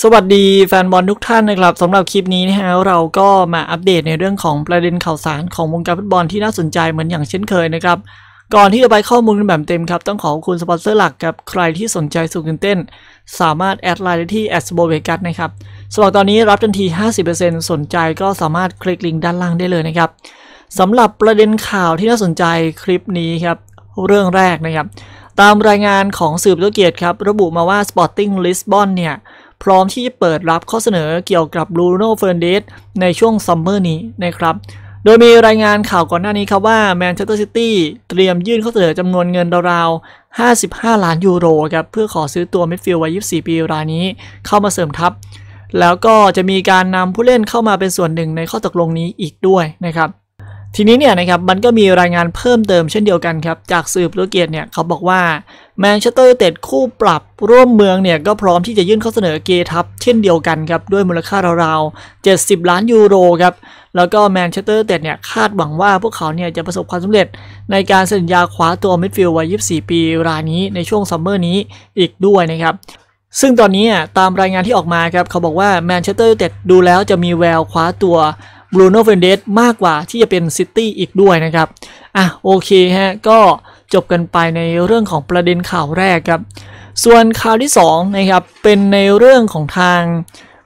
สวัสดีแฟนบอลทุกท่านนะครับสำหรับคลิปนี้นะฮะเราก็มาอัปเดตในเรื่องของประเด็นข่าวสารของวงการฟุตบอลที่น่าสนใจเหมือนอย่างเช่นเคยนะครับก่อนที่จะไปข้อมูลแบบเต็มครับต้องขอบคุณสปอนเซอร์หลักกับใครที่สนใจสุขินเต้น สามารถแอดไลน์ได้ที่แอดสโบเ a กัสนะครับสำหรับตอนนี้รับทันที 50%สนใจก็สามารถคลิกลิงก์ด้านล่างได้เลยนะครับสำหรับประเด็นข่าวที่น่าสนใจคลิปนี้ครับเรื่องแรกนะครับตามรายงานของสื่อโปรตุเกสครับระบุมาว่า Sporting Lisbon เนี่ยพร้อมที่จะเปิดรับข้อเสนอเกี่ยวกับบรูโน่เฟอร์นเดสในช่วงซัมเมอร์นี้นะครับ โดยมีรายงานข่าวก่อนหน้านี้ครับว่าแมนเชสเตอร์ซิตี้เตรียมยื่นข้อเสนอจำนวนเงินราวๆ55 ล้านยูโรครับเพื่อขอซื้อตัวมิดฟิลด์วัย24 ปี รายนี้เข้ามาเสริมทัพ แล้วก็จะมีการนำผู้เล่นเข้ามาเป็นส่วนหนึ่งในข้อตกลงนี้อีกด้วยนะครับทีนี้เนี่ยนะครับมันก็มีรายงานเพิ่มเติมเช่นเดียวกันครับจากสื่อโปรเกียตเนี่ยเขาบอกว่าแมนเชสเตอร์เต็ดคู่ปรับร่วมเมืองเนี่ยก็พร้อมที่จะยื่นข้อเสนอเกทับเช่นเดียวกันครับด้วยมูลค่าราวๆ 70 ล้านยูโรครับแล้วก็แมนเชสเตอร์เต็ดเนี่ยคาดหวังว่าพวกเขาเนี่ยจะประสบความสำเร็จ ในการสัญญาคว้าตัวมิดฟิลด์วัย24 ปีรายนี้ในช่วงซัมเมอร์นี้อีกด้วยนะครับซึ่งตอนนี้ตามรายงานที่ออกมาครับเขาบอกว่าแมนเชสเตอร์เต็ดดูแล้วจะมีแววคว้าตัวบรูโน่เฟนเดสมากกว่าที่จะเป็นซิตี้อีกด้วยนะครับ อ่ะโอเคฮะก็จบกันไปในเรื่องของประเด็นข่าวแรกครับ ส่วนข่าวที่ 2 นะครับ เป็นในเรื่องของทาง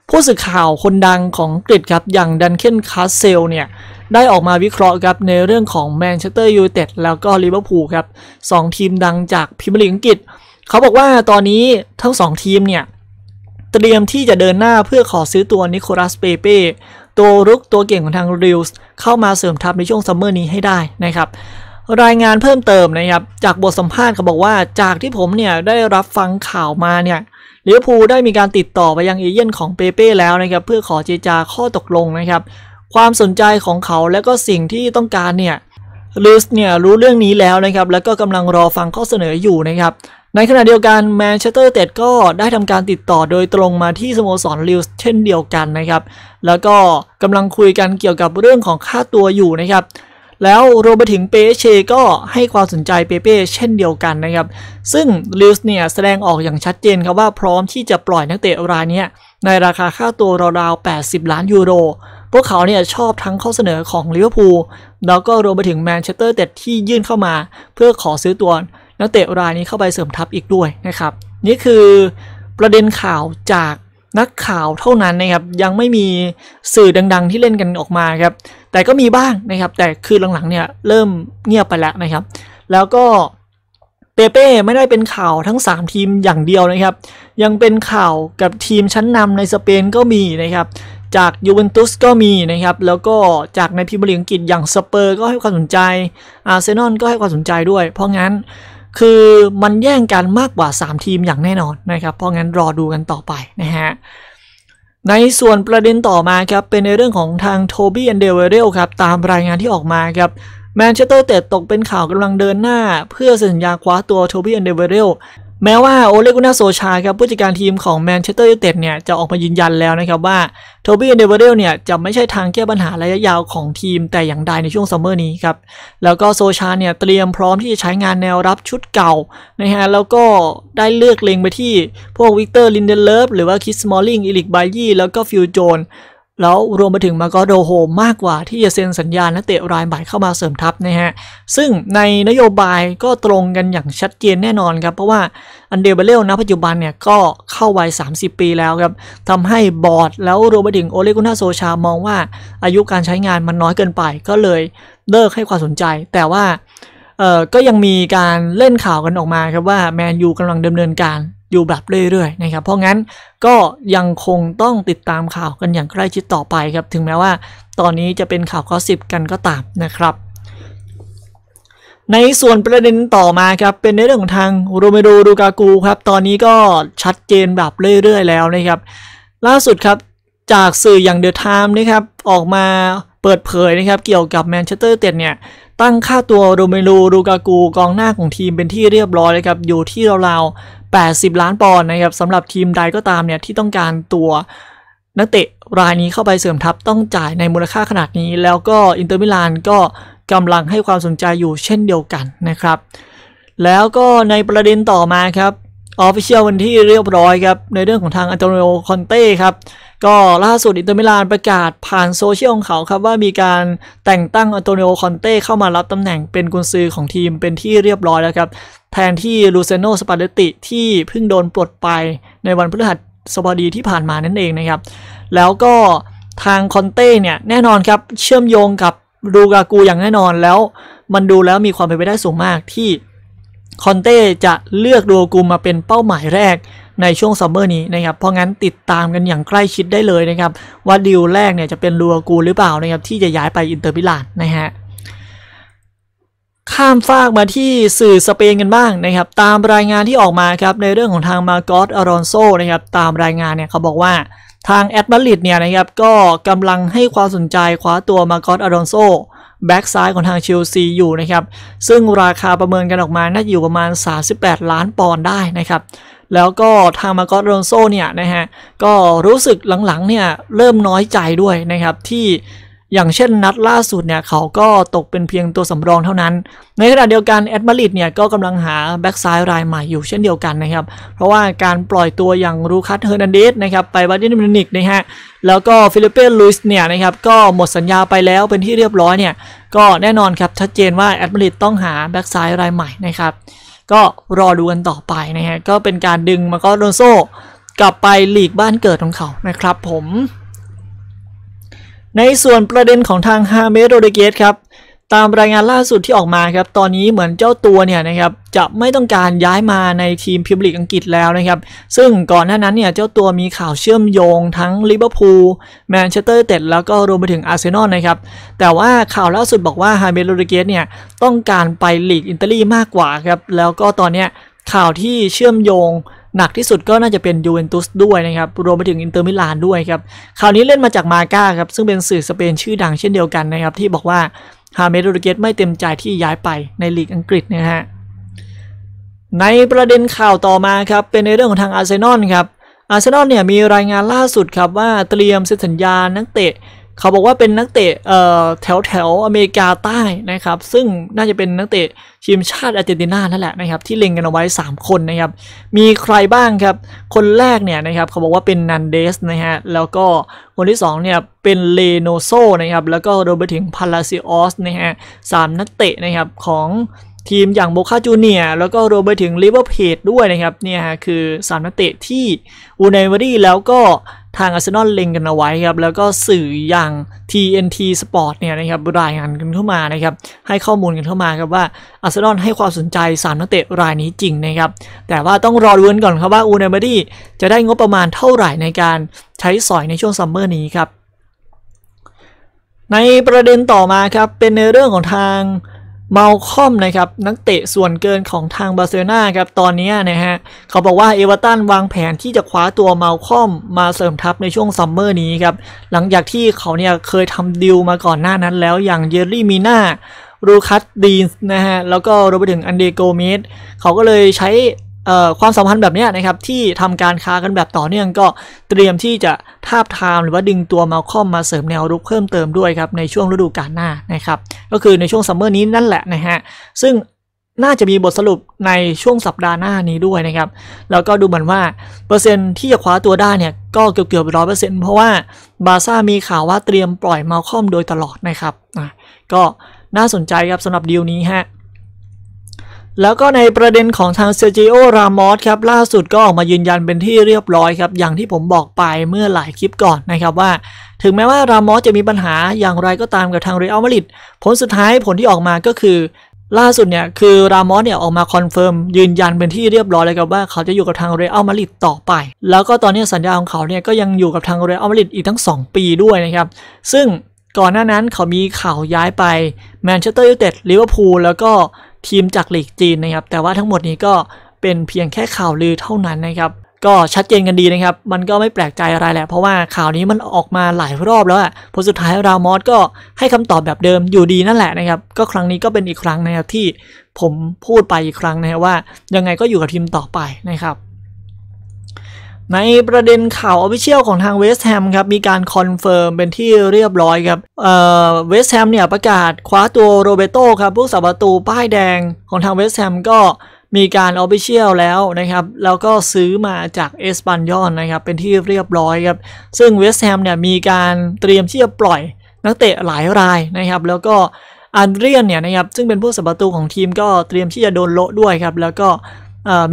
ผู้สื่อข่าวคนดังของอังกฤษครับ อย่างดันเคนคาสเซลเนี่ย ได้ออกมาวิเคราะห์ครับในเรื่องของแมนเชสเตอร์ยูไนเต็ดแล้วก็ลิเวอร์พูลครับสองทีมดังจากพิม์ลีอังกฤษเขาบอกว่าตอนนี้ทั้ง 2 ทีมเนี่ยเตรียมที่จะเดินหน้าเพื่อขอซื้อตัวนิโคลัสเปเป้ตัวรุกตัวเก่งของทางริวส์เข้ามาเสริมทัพในช่วงซัมเมอร์นี้ให้ได้นะครับรายงานเพิ่มเติมนะครับจากบทสัมภาษณ์เขาบอกว่าจากที่ผมเนี่ยได้รับฟังข่าวมาเนี่ยเลียวพูได้มีการติดต่อไปยังเอเย่นของเปเป้แล้วนะครับเพื่อขอเจจาข้อตกลงนะครับ ความสนใจของเขาและก็สิ่งที่ต้องการเนี่ยลิสเนี่ยรู้เรื่องนี้แล้วนะครับแล้วก็กำลังรอฟังข้อเสนออยู่นะครับในขณะเดียวกันแมนเชสเตอร์เต็ดก็ได้ทำการติดต่อโดยตรงมาที่สโมสรลิวส์เช่นเดียวกันนะครับแล้วก็กำลังคุยกันเกี่ยวกับเรื่องของค่าตัวอยู่นะครับแล้วโรวมไปถึงเปเชก็ให้ความสนใจเปเป้เช่นเดียวกันนะครับซึ่งลิวส์เนี่ยแสดงออกอย่างชัดเจนครับว่าพร้อมที่จะปล่อยนักเตะรายนี้ในราคาค่าตัวราวๆ80 ล้านยูโรพวกเขาเนี่ยชอบทั้งข้อเสนอของลิเวอร์พูลแล้วก็รวมไปถึงแมนเชสเตอร์เต็ดที่ยื่นเข้ามาเพื่อขอซื้อตัวนักเตะรายนี้เข้าไปเสริมทัพอีกด้วยนะครับนี่คือประเด็นข่าวจากนักข่าวเท่านั้นนะครับ ยังไม่มีสื่อดัง ๆ ที่เล่นกันออกมาครับแต่ก็มีบ้างนะครับ แต่คือหลังๆเนี่ยเริ่มเงียบไปแล้วนะครับ แล้วก็เปเป้ ไม่ได้เป็นข่าวทั้ง 3 ทีมอย่างเดียวนะครับ ยังเป็นข่าวกับทีมชั้นนำในสเปนก็มีนะครับจากยูเวนตุสก็มีนะครับ แล้วก็จากในพิมพ์ลีอังกฤษอย่างสเปอร์ก็ให้ความสนใจ อาร์เซนอลก็ให้ความสนใจด้วยเพราะงั้นคือมันแย่งกันมากกว่า 3 ทีมอย่างแน่นอนนะครับ เพราะงั้นรอดูกันต่อไปนะฮะ ในส่วนประเด็นต่อมาครับ เป็นในเรื่องของทางโทบี้แอนเดเวเรลครับ ตามรายงานที่ออกมาครับแมนเชสเตอร์เตดตกเป็นข่าวกำลังเดินหน้า เพื่อสัญญาคว้าตัวโทบี้แอนเดเวเรลแม้ว่าโอเลกุนาโซชาครับผู้จัดการทีมของแมนเชสเตอร์ยูไนเต็ดเนี่ยจะออกมายืนยันแล้วนะครับว่าโทบี้เดเวเดลเนี่ยจะไม่ใช่ทางแก้ปัญหาระยะยาวของทีมแต่อย่างใดในช่วงซัมเมอร์นี้ครับ แล้วก็โซชาเนี่ยเตรียมพร้อมที่จะใช้งานแนวรับชุดเก่านะฮะแล้วก็ได้เลือกเล็งไปที่พวกวิกเตอร์ลินเดเลฟหรือว่าคิสมอลลิงอิลิกบายี่แล้วก็ฟิวโจนแล้วรวมไปถึงมาโกโดโฮมากกว่าที่จะเซ็นสัญญานักเตะรายใหม่เข้ามาเสริมทัพนะฮะซึ่งในนโยบายก็ตรงกันอย่างชัดเจนแน่นอนครับ เพราะว่าอันเดเบเลลนะปัจจุบันเนี่ยก็เข้าวัย30 ปีแล้วครับทำให้บอร์ด แล้วรวมไปถึงโอเลกุน่าโซชามองว่าอายุการใช้งานมันน้อยเกินไป ก็เลยเลิกให้ความสนใจ แต่ว่าก็ยังมีการเล่นข่าวกันออกมาครับว่าแมนยูกำลังดำเนินการอยู่แบบเรื่อยๆนะครับ เพราะงั้นก็ยังคงต้องติดตามข่าวกันอย่างใกล้ชิดต่อไปครับ ถึงแม้ว่าตอนนี้จะเป็นข่าวกอสิบกันก็ตามนะครับ ในส่วนประเด็นต่อมาครับเป็นในเรื่องของทางโรเมโดดูกากูครับ ตอนนี้ก็ชัดเจนแบบเรื่อยๆ แล้วนะครับ ล่าสุดครับจากสื่ออย่างเดอะไทม์นะครับออกมาเปิดเผยนะครับเกี่ยวกับแมนเชสเตอร์เต็ดเนี่ยตั้งค่าตัวโรเมลูรูกากูกองหน้าของทีมเป็นที่เรียบร้อยเลยครับอยู่ที่ราวๆ 80 ล้านปอนด์นะครับสำหรับทีมใดก็ตามเนี่ยที่ต้องการตัวนักเตะรายนี้เข้าไปเสริมทัพต้องจ่ายในมูลค่าขนาดนี้ แล้วก็อินเตอร์มิลานก็กำลังให้ความสนใจอยู่เช่นเดียวกันนะครับ แล้วก็ในประเด็นต่อมาครับออฟฟิเชียลวันที่เรียบร้อยครับในเรื่องของทางอันโตนิโอคอนเต้ครับก็ล่าสุด อินเตอร์มิลานประกาศผ่านโซเชียลของเขาครับว่ามีการแต่งตั้งอันโตนิโอคอนเต้เข้ามารับตำแหน่งเป็นกุนซือของทีมเป็นที่เรียบร้อยแล้วครับ แทนที่ลูเซโนสปาเลติที่เพิ่งโดนปลดไปในวันพฤหัสบดีที่ผ่านมานั่นเองนะครับ แล้วก็ทางคอนเต้เนี่ยแน่นอนครับเชื่อมโยงกับรูกากูอย่างแน่นอนแล้วมันดูแล้วมีความเป็นไปได้สูงมากที่คอนเต้จะเลือกรูกูมาเป็นเป้าหมายแรกในช่วงซัมเมอร์นี้ นะครับ เพราะงั้นติดตามกันอย่างใกล้ชิดได้เลยนะครับ ว่าดิวแรกเนี่ยจะเป็นลัวกูหรือเปล่านะครับ ที่จะย้ายไปอินเตอร์มิลานนะฮะข้ามฟากมาที่สื่อสเปนกันบ้างนะครับ ตามรายงานที่ออกมาครับ ในเรื่องของทางมาโกสอารอนโซนะครับ ตามรายงานเนี่ยเขาบอกว่าทางแอตมาริดเนี่ยนะครับก็กำลังให้ความสนใจคว้าตัวมาโกสอารอนโซแบ็กซ้ายของทางเชลซีอยู่นะครับซึ่งราคาประเมินกันออกมาน่าอยู่ประมาณ38ล้านปอนด์ได้นะครับแล้วก็ทางมาโกโรนโซเนี่ยนะฮะก็รู้สึกหลังๆเนี่ยเริ่มน้อยใจด้วยนะครับที่อย่างเช่นนัดล่าสุดเนี่ยเขาก็ตกเป็นเพียงตัวสำรองเท่านั้น ในขณะเดียวกันแอดมาริดเนี่ยก็กำลังหาแบ็กซ้ายรายใหม่อยู่เช่นเดียวกันนะครับเพราะว่าการปล่อยตัวอย่างรูคัสเฮอร์นันเดสนะครับไปบาเดนมินิกนะฮะแล้วก็ฟิลิปเป้ลุยส์เนี่ยนะครับก็หมดสัญญาไปแล้วเป็นที่เรียบร้อยเนี่ยก็แน่นอนครับชัดเจนว่าแอดมาริดต้องหาแบ็กซ้ายรายใหม่นะครับก็รอดูกันต่อไปนะฮะก็เป็นการดึงมาก็โดนโซ่กลับไปหลีกบ้านเกิดของเขานะครับผม ในส่วนประเด็นของทางฮาเมโรเดเกตครับตามรายงานล่าสุดที่ออกมาครับ ตอนนี้เหมือนเจ้าตัวเนี่ยนะครับจะไม่ต้องการย้ายมาในทีมพิมพ์ลีกอังกฤษแล้วนะครับซึ่งก่อนหน้านั้นเนี่ยเจ้าตัวมีข่าวเชื่อมโยงทั้งลิเวอร์พูลแมนเชสเตอร์เต็ดแล้วก็รวมไปถึงอาร์เซนอลนะครับแต่ว่าข่าวล่าสุดบอกว่าฮาเบโรดเกสเนี่ยต้องการไปลีกอิตาลีมากกว่าครับแล้วก็ตอนนี้ข่าวที่เชื่อมโยง หนักที่สุดก็น่าจะเป็นยูเวนตุสด้วยนะครับรวมไปถึงอินเตอร์มิลานด้วยครับคราวนี้เล่นมาจากมาก้าครับซึ่งเป็นสื่อสเปนชื่อดังเช่นเดียวกันนะครับที่บอกว่าฮาเมดโรดริเกตไม่เต็มใจที่ย้ายไปในลีกอังกฤษนะฮะ ในประเด็นข่าวต่อมาครับเป็นในเรื่องของทางอาร์เซนอลครับอาร์เซนอลเนี่ยมีรายงานล่าสุดครับว่าเตรียมเซ็นสัญญา นักเตะเขาบอกว่าเป็นนักเตะแถวแถวอเมริกาใต้นะครับซึ่งน่าจะเป็นนักเตะทีมชาติอาร์เจนตินานั่นแหละนะครับที่เล็งกันเอาไว้ 3 คนนะครับมีใครบ้างครับคนแรกเนี่ยนะครับเขาบอกว่าเป็นนันเดสนะฮะแล้วก็คนที่ 2เนี่ยเป็นเลโนโซนะครับแล้วก็รวมไปถึงพาราซิออสนะฮะสามนักเตะนะครับของทีมอย่างโบคาจูเนียแล้วก็รวมไปถึงลิเวอร์พูลด้วยนะครับเนี่ยฮะคือสามนักเตะที่อูไเวอรีแล้วก็ทางอาร์เซนอลเล็งกันเอาไว้ครับ แล้วก็สื่ออย่าง TNT Sport เนี่ยนะครับรายงานกันเข้ามานะครับ ให้ข้อมูลกันเข้ามาครับว่าอาร์เซนอลให้ความสนใจ3นักเตะรายนี้จริงนะครับ แต่ว่าต้องรอดูกันก่อนครับว่าอูเนมาดี้จะได้งบประมาณเท่าไหร่ในการใช้สอยในช่วงซัมเมอร์นี้ครับ ในประเด็นต่อมาครับ เป็นในเรื่องของทางมาคอมนะครับ นักเตะส่วนเกินของทางบาร์เซโลนาครับตอนนี้นะฮะ เขาบอกว่าเอเวอร์ตันวางแผนที่จะคว้าตัวมาคอมมาเสริมทัพในช่วงซัมเมอร์นี้ครับ หลังจากที่เขาเนี่ยเคยทำดิวมาก่อนหน้านั้นแล้วอย่างเยอรี่มีนารูคัสดีนนะฮะแล้วก็รวมไปถึงอันเดโกเมสเขาก็เลยใช้ความสัมพันธ์แบบนี้นะครับ ที่ทำการค้ากันแบบต่อเนื่องก็เตรียมที่จะทาบทาม หรือว่าดึงตัวมาคอมมาเสริมแนวรุกเพิ่มเติมด้วยครับ ในช่วงฤดูกาลหน้านะครับ ก็คือในช่วงซัมเมอร์นี้นั่นแหละนะฮะ ซึ่งน่าจะมีบทสรุปในช่วงสัปดาห์หน้านี้ด้วยนะครับ แล้วก็ดูเหมือนว่า เปอร์เซ็นที่จะคว้าตัวได้เนี่ยก็เกือบเกือบร้อยเปอร์เซ็นต์เพราะว่าบาซ่ามีข่าวว่าเตรียมปล่อยมาคอมโดยตลอดนะครับก็น่าสนใจครับสำหรับดีลนี้ฮะแล้วก็ในประเด็นของทางเซจิโอรามอสครับล่าสุดก็ออกมายืนยันเป็นที่เรียบร้อยครับอย่างที่ผมบอกไปเมื่อหลายคลิปก่อนนะครับว่า ถึงแม้ว่ารามอสจะมีปัญหาอย่างไรก็ตามกับทางเรอัลมาดริดผลสุดท้ายผลที่ออกมาก็คือล่าสุดเนี่ยคือรามอสเนี่ยออกมาคอนเฟิร์มยืนยันเป็นที่เรียบร้อยเลยครับว่าเขาจะอยู่กับทางเรอัลมาดริดต่อไป แล้วก็ตอนนี้สัญญาของเขาเนี่ยก็ยังอยู่กับทางเรอัลมาดริดอีกทั้ง 2 ปีด้วยนะครับซึ่งก่อนหน้านั้นเขามีข่าวย้ายไปแมนเชสเตอร์ยูไนเต็ดลิเวอร์พูลแล้วก็ทีมจากหลีกจีนนะครับแต่ว่าทั้งหมดนี้ก็เป็นเพียงแค่ข่าวลือเท่านั้นนะครับก็ชัดเจนกันดีนะครับ มันก็ไม่แปลกใจอะไรแหละเพราะว่าข่าวนี้มันออกมาหลายรอบแล้วอะผลสุดท้ายรามอสก็ให้คำตอบแบบเดิมอยู่ดีนั่นแหละนะครับ ก็ครั้งนี้ก็เป็นอีกครั้งนะครับที่ผมพูดไปอีกครั้งนะครับว่า ยังไงก็อยู่กับทีมต่อไปนะครับในประเด็นข่าวออฟฟิเชียลของทางเวสต์แฮมครับมีการคอนเฟิร์มเป็นที่เรียบร้อยครับ เอ่อเวสต์แฮมเนี่ยประกาศคว้าตัวโรเบโตครับ ผู้สับประตูป้ายแดงของทางเวสต์แฮมก็มีการออฟฟิเชียลแล้วนะครับแล้วก็ซื้อมาจากเอสปันยอนนะครับเป็นที่เรียบร้อยครับซึ่งเวสต์แฮมเนี่ยมีการเตรียมที่จะปล่อย นักเตะหลายรายนะครับแล้วก็อันเรียนเนี่ยนะครับซึ่งเป็นผู้สับประตูของทีมก็เตรียมที่จะโดนโละด้วยครับแล้วก็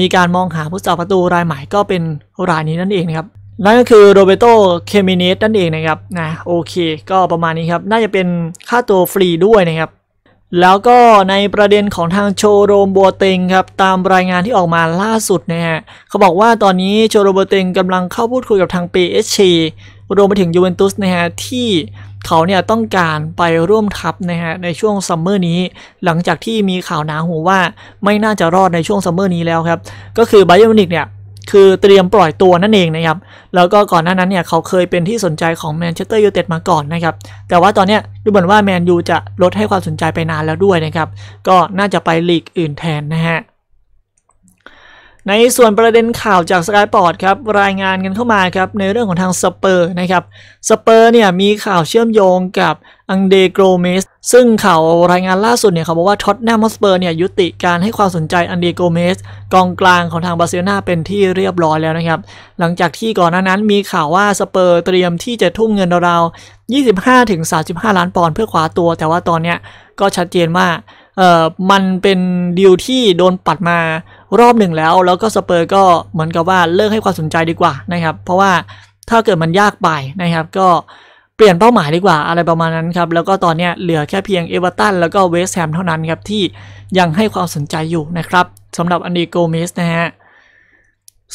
มีการมองหาผู้สาประตูรายใหม่ก็เป็นรายนี้นั่นเองนะครับ นั่นก็คือโรเบโตเคมิเนสนั่นเองนะครับนะโอเคก็ประมาณนี้ครับ น่าจะเป็นค่าตัวฟรีด้วยนะครับ แล้วก็ในประเด็นของทางโชโรมบัวเต็งครับ ตามรายงานที่ออกมาล่าสุดนะฮะเขาบอกว่าตอนนี้โชโรมบัวเต็งกำลังเข้าพูดคุยกับทาง PSG รวมไปถึงยูเวนตุสนะฮะที่เขาเนี่ยต้องการไปร่วมทัพนะฮะในช่วงซัมเมอร์นี้ หลังจากที่มีข่าวหนาหูว่าไม่น่าจะรอดในช่วงซัมเมอร์นี้แล้วครับก็คือไบโอมนิกเนี่ย คือเตรียมปล่อยตัวนั่นเองนะครับแล้วก็ก่อนหน้านั้นเนี่ยเขาเคยเป็นที่สนใจของแมนเชสเตอร์ยูไนเต็ดมาก่อนนะครับ แต่ว่าตอนนี้ดูเหมือนว่าแมนยูจะลดให้ความสนใจไปนานแล้วด้วยนะครับ ก็น่าจะไปลีกอื่นแทนนะฮะในส่วนประเด็นข่าวจากสกายปอร์ตครับ รายงานกันเข้ามาครับในเรื่องของทางสเปอร์นะครับสเปอร์เนี่ยมีข่าวเชื่อมโยงกับอังเดโกรเมสซึ่งข่าวรายงานล่าสุดเนี่ยเขาบอกว่าท็อตแนมสเปอร์เนี่ยยุติการให้ความสนใจอังเดโกเมสกองกลางของทางบาร์เซโลนาเป็นที่เรียบร้อยแล้วนะครับ หลังจากที่ก่อนหน้านั้นมีข่าวว่าสเปอร์ เตรียมที่จะทุ่มเงินราวๆ 25-35 ล้านปอนด์เพื่อขวาตัว แต่ว่าตอนเนี้ยก็ชัดเจนว่าเออมันเป็นดีลที่โดนปัดมารอบหนึ่งแล้วแล้วก็สเปอร์ก็เหมือนกับว่าเลิกให้ความสนใจดีกว่านะครับ เพราะว่าถ้าเกิดมันยากไปนะครับก็เปลี่ยนเป้าหมายดีกว่าอะไรประมาณนั้นครับ แล้วก็ตอนนี้เหลือแค่เพียงเอเวอร์ตันแล้วก็เวสต์แฮมเท่านั้นครับ ที่ยังให้ความสนใจอยู่นะครับสำหรับอันดีโกเมสนะฮะ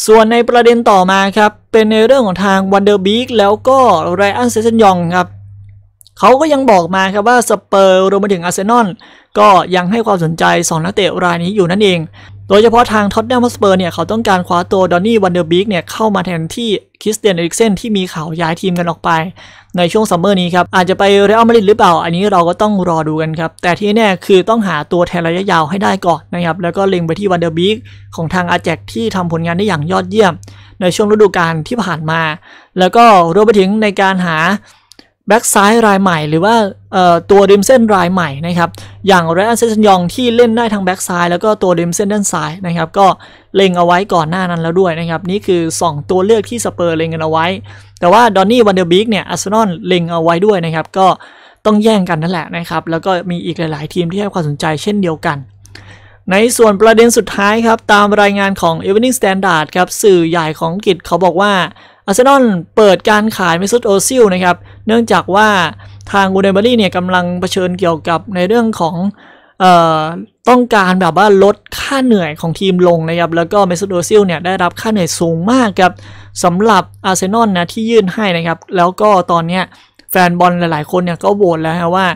ส่วนในประเด็นต่อมาครับ เป็นในเรื่องของทางวันเดอร์บีกแล้วก็ไรอันเซนยองครับเขาก็ยังบอกมาครับว่าสเปอร์รวมไปถึงอาร์เซนอลก็ยังให้ความสนใจ2นักเตะรายนี้อยู่นั่นเองดยเฉพาะทางท็อตแนมัสเปอร์เนี่ยเขาต้องการคว้าตัวดอนนี่วันเดอร์บิกเนี่ยเข้ามาแทนที่คริสเตียนเอริกเซนที่มีข่าวย้ายทีมกันออกไป ในช่วงซัมเมอร์นี้ครับ อาจจะไปเรอัลมาดริดหรือเปล่า อันนี้เราก็ต้องรอดูกันครับ แต่ที่แน่คือต้องหาตัวแทนระยะยาวให้ได้ก่อนนะครับแล้วก็เล็งไปที่วันเดอร์บิกของทางอาแจกที่ทำผลงานได้อย่างยอดเยี่ยม ในช่วงฤดูกาลที่ผ่านมา แล้วก็รวมไปถึงในการหาแบ็กซ้ายรายใหม่หรือว่าตัวริมเส้นรายใหม่นะครับอย่างแรอนเซชันยองที่เล่นได้ทางแบ็กซ้ายแล้วก็ตัวริมเส้นด้านซ้ายนะครับก็เล็งเอาไว้ก่อนหน้านั้นแล้วด้วยนะครับ นี่คือ 2 ตัวเลือกที่สเปอร์เล็งกันเอาไว้ แต่ว่าดอนนี่วันเดอร์บิกเนี่ยอาร์เซนอลเล็งเอาไว้ด้วยนะครับก็ต้องแย่งกันนั่นแหละนะครับแล้วก็มีอีกหลายๆทีมที่ให้ความสนใจเช่นเดียวกัน ในส่วนประเด็นสุดท้ายครับตามรายงานของ Evening Standard ครับสื่อใหญ่ของอังกฤษเขาบอกว่าอาร์เซนอลเปิดการขายเมซุตโอซิลนะครับ เนื่องจากว่าทางอูเดเบอรี่เนี่ยกำลังเผชิญเกี่ยวกับในเรื่องของต้องการแบบว่าลดค่าเหนื่อยของทีมลงนะครับ แล้วก็เมซุตโอซิลเนี่ยได้รับค่าเหนื่อยสูงมากครับสำหรับอาร์เซนอลนะที่ยื่นให้นะครับ แล้วก็ตอนเนี้ยแฟนบอลหลาย ๆ คนเนี่ยก็โหวตแล้วว่า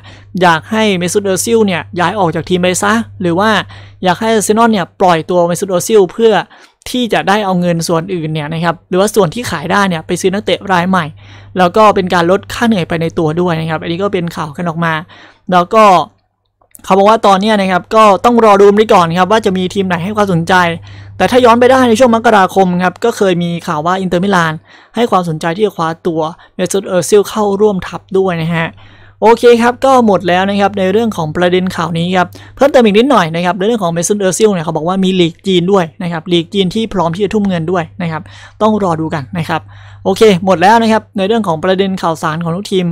อยากให้เมซุตโอซิลเนี่ยย้ายออกจากทีมไปซะ หรือว่าอยากให้อาร์เซนอลเนี่ยปล่อยตัวเมซุตโอซิลเพื่อที่จะได้เอาเงินส่วนอื่นเนี่ยนะครับหรือว่าส่วนที่ขายได้เนี่ยไปซื้อนักเตะรายใหม่ แล้วก็เป็นการลดค่าเหนื่อยไปในตัวด้วยนะครับอันนี้ก็เป็นข่าวกันออกมา แล้วก็เขาบอกว่าตอนนี้นะครับ ก็ต้องรอดูไปก่อนครับว่าจะมีทีมไหนให้ความสนใจ แต่ถ้าย้อนไปได้ในช่วงมกราคมครับก็เคยมีข่าวว่าอินเตอร์มิลานให้ความสนใจที่จะคว้าตัวเมซุตเออร์ซิลเข้าร่วมทัพด้วยนะฮะโอเคครับก็หมดแล้วนะครับในเรื่องของประเด็นข่าวนี้ครับเพิ่มเติมอีกนิดหน่อยนะครับในเรื่องของเมซุนเออร์ซิลเนี่ยเขาบอกว่ามีลีกจีนด้วยนะครับลีกจีนที่พร้อมที่จะทุ่มเงินด้วยนะครับต้องรอดูกันนะครับโอเค หมดแล้วนะครับในเรื่องของประเด็นข่าวสารของทุกทีม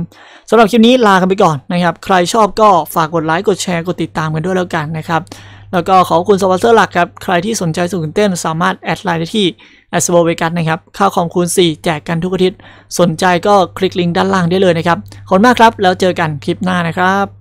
สำหรับคลิปนี้ลากันไปก่อนนะครับ ใครชอบก็ฝากกดไลค์กดแชร์กดติดตามกันด้วยแล้วกันนะครับแล้วก็ขอบคุณสปอนเซอร์หลักครับ ใครที่สนใจสุงเต้นสามารถแอดไลน์ได้ที่แอสโบเวกัสนะครับค่าคอมคูณ4 แจกกันทุกอาทิตย์สนใจก็คลิกลิงก์ด้านล่างได้เลยนะครับ ขอบคุณมากครับ แล้วเจอกันคลิปหน้านะครับ